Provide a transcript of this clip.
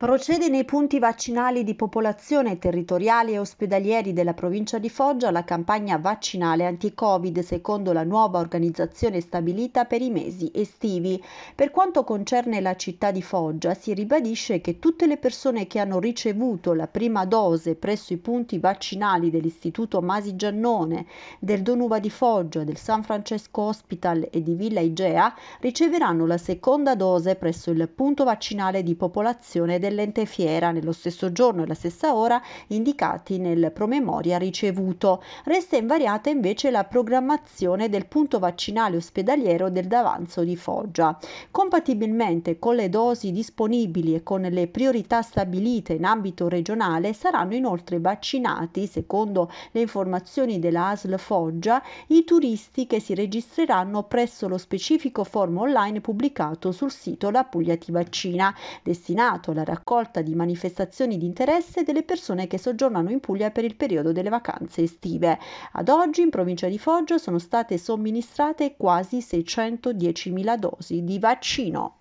Procede nei punti vaccinali di popolazione territoriali e ospedalieri della provincia di Foggia la campagna vaccinale anti-Covid secondo la nuova organizzazione stabilita per i mesi estivi. Per quanto concerne la città di Foggia, si ribadisce che tutte le persone che hanno ricevuto la prima dose presso i punti vaccinali dell'Istituto Masi Giannone, del Donuba di Foggia, del San Francesco Hospital e di Villa Igea riceveranno la seconda dose presso il punto vaccinale di popolazione del dell'ente fiera nello stesso giorno e la stessa ora indicati nel promemoria ricevuto. Resta invariata invece la programmazione del punto vaccinale ospedaliero del Davanzo di Foggia. Compatibilmente con le dosi disponibili e con le priorità stabilite in ambito regionale saranno inoltre vaccinati, secondo le informazioni della ASL Foggia, i turisti che si registreranno presso lo specifico form online pubblicato sul sito La Puglia ti vaccina, destinato alla raccolta raccolta di manifestazioni di interesse delle persone che soggiornano in Puglia per il periodo delle vacanze estive. Ad oggi in provincia di Foggia sono state somministrate quasi 610.000 dosi di vaccino.